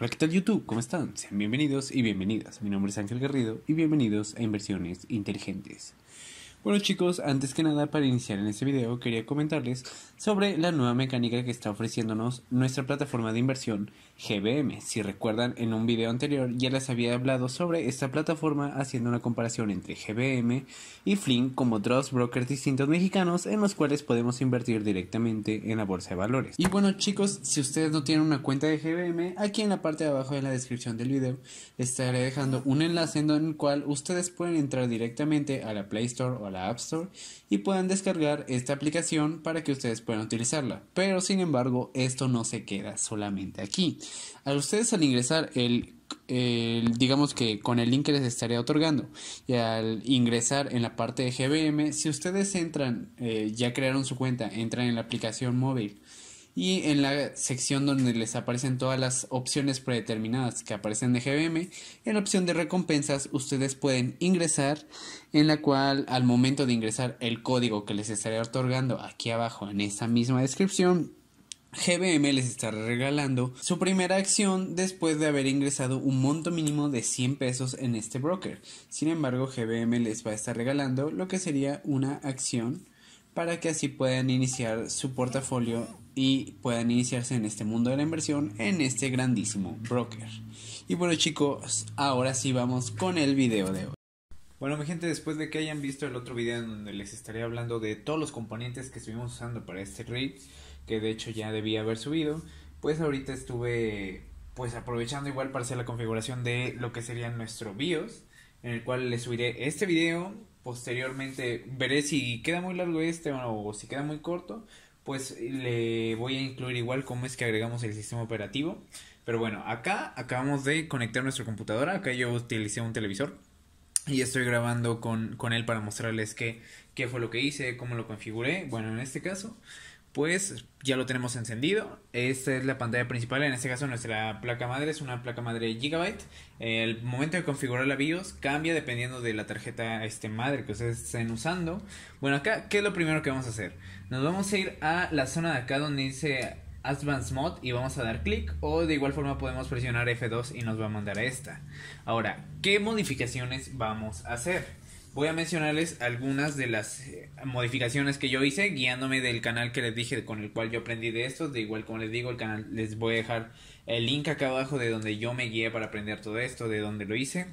Hola, ¿qué tal YouTube? ¿Cómo están? Sean bienvenidos y bienvenidas. Mi nombre es Ángel Garrido y bienvenidos a Inversiones Inteligentes. Bueno chicos, antes que nada para iniciar en este video quería comentarles sobre la nueva mecánica que está ofreciéndonos nuestra plataforma de inversión GBM. Si recuerdan, en un video anterior ya les había hablado sobre esta plataforma haciendo una comparación entre GBM y Flink como dos brokers distintos mexicanos en los cuales podemos invertir directamente en la bolsa de valores. Y bueno chicos, si ustedes no tienen una cuenta de GBM, aquí en la parte de abajo de la descripción del video estaré dejando un enlace en el cual ustedes pueden entrar directamente a la Play Store o a la App Store y puedan descargar esta aplicación para que ustedes puedan utilizarla. Pero sin embargo, esto no se queda solamente aquí. A ustedes al ingresar el, digamos que con el link que les estaría otorgando y al ingresar en la parte de GBM, si ustedes entran, eh, ya crearon su cuenta, entran en la aplicación móvil y en la sección donde les aparecen todas las opciones predeterminadas que aparecen de GBM, en la opción de recompensas ustedes pueden ingresar en la cual al momento de ingresar el código que les estaré otorgando aquí abajo en esta misma descripción GBM les estará regalando su primera acción después de haber ingresado un monto mínimo de 100 pesos en este broker. Sin embargo, GBM les va a estar regalando lo que sería una acción para que así puedan iniciar su portafolio y puedan iniciarse en este mundo de la inversión, en este grandísimo broker. Y bueno chicos, ahora sí vamos con el video de hoy. Bueno mi gente, después de que hayan visto el otro video en donde les estaré hablando de todos los componentes que estuvimos usando para este raid que de hecho ya debía haber subido, pues ahorita estuve pues aprovechando igual para hacer la configuración de lo que sería nuestro BIOS, en el cual les subiré este video, posteriormente veré si queda muy largo este o si queda muy corto, pues le voy a incluir igual cómo es que agregamos el sistema operativo. Pero bueno, acá acabamos de conectar nuestra computadora. Acá yo utilicé un televisor y estoy grabando con, él para mostrarles qué, qué fue lo que hice, cómo lo configuré. Bueno, en este caso, pues ya lo tenemos encendido. Esta es la pantalla principal, en este caso nuestra placa madre es una placa madre Gigabyte. El momento de configurar la BIOS cambia dependiendo de la tarjeta este, madre que ustedes estén usando. Bueno, acá, ¿qué es lo primero que vamos a hacer? Nos vamos a ir a la zona de acá donde dice Advanced Mod y vamos a dar clic o de igual forma podemos presionar F2 y nos va a mandar a esta. Ahora, ¿qué modificaciones vamos a hacer? voy a mencionarles algunas de las eh, modificaciones que yo hice guiándome del canal que les dije con el cual yo aprendí de esto. De igual como les digo, el canal les voy a dejar el link acá abajo de donde yo me guié para aprender todo esto, de donde lo hice.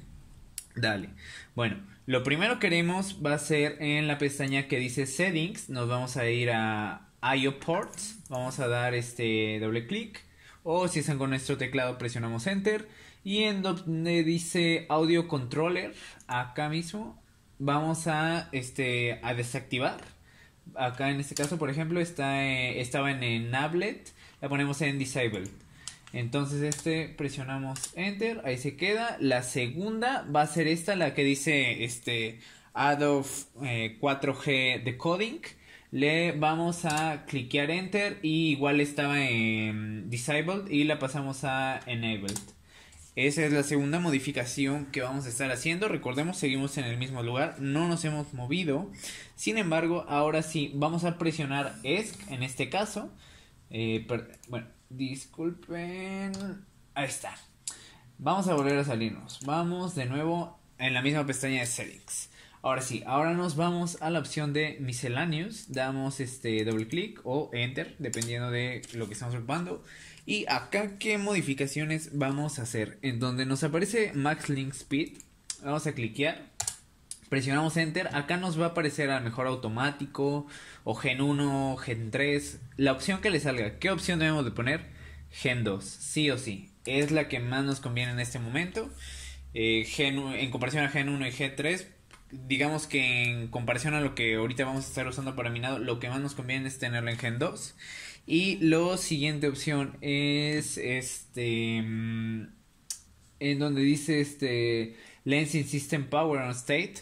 Dale. Bueno, lo primero que haremos va a ser en la pestaña que dice settings. Nos vamos a ir a IO ports. Vamos a dar este doble clic. O si están con nuestro teclado, presionamos enter. Y en donde dice audio controller, acá mismo, vamos este, a, desactivar. Acá en este caso, por ejemplo, está, eh, estaba en enablet, la ponemos en disabled. Entonces este presionamos enter, ahí se queda. La segunda va a ser esta, la que dice este Adobe eh, 4G decoding. Le vamos a cliquear enter y igual estaba en disabled y la pasamos a enabled. Esa es la segunda modificación que vamos a estar haciendo. Recordemos, seguimos en el mismo lugar, no nos hemos movido. Sin embargo, ahora sí, vamos a presionar ESC en este caso. Eh, bueno, disculpen. Ahí está. Vamos a volver a salirnos. Vamos de nuevo en la misma pestaña de settings. Ahora sí, ahora nos vamos a la opción de misceláneos... damos este doble clic o enter, dependiendo de lo que estamos ocupando. Y acá qué modificaciones vamos a hacer. En donde nos aparece max link speed, vamos a cliquear, presionamos enter, acá nos va a aparecer a mejor automático o gen 1, gen 3, la opción que le salga. ¿Qué opción debemos de poner? Gen 2, sí o sí. Es la que más nos conviene en este momento. Eh, gen, en comparación a Gen 1 y Gen 3, digamos que en comparación a lo que ahorita vamos a estar usando para minado, lo que más nos conviene es tenerlo en Gen 2. Y la siguiente opción es este mm, en donde dice este Lensing System Power on State.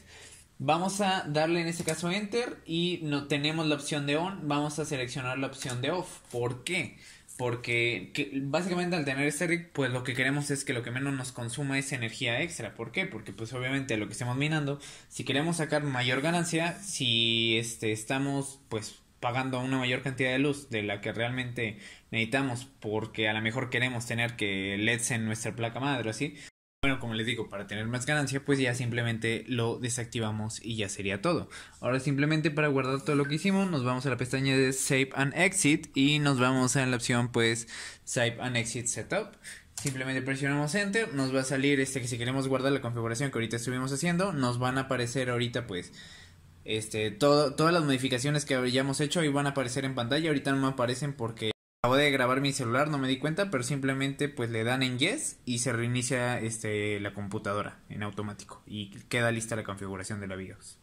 Vamos a darle en este caso Enter y no tenemos la opción de On. Vamos a seleccionar la opción de Off. ¿Por qué? porque básicamente al tener este rig, pues lo que queremos es que lo que menos nos consuma es energía extra. ¿Por qué? Porque pues obviamente lo que estamos minando, si queremos sacar mayor ganancia, si este, estamos pues pagando una mayor cantidad de luz de la que realmente necesitamos porque a lo mejor queremos tener que LEDs en nuestra placa madre o así, bueno, como les digo, para tener más ganancia, pues ya simplemente lo desactivamos y ya sería todo. Ahora simplemente para guardar todo lo que hicimos, nos vamos a la pestaña de Save and Exit y nos vamos a la opción pues Save and Exit Setup. Simplemente presionamos Enter, nos va a salir este que si queremos guardar la configuración que ahorita estuvimos haciendo, nos van a aparecer ahorita pues este, todas las modificaciones que hayamos hecho y van a aparecer en pantalla. Ahorita no me aparecen porque acabo de grabar mi celular, no me di cuenta, pero simplemente pues le dan en yes y se reinicia este la computadora en automático y queda lista la configuración de la BIOS.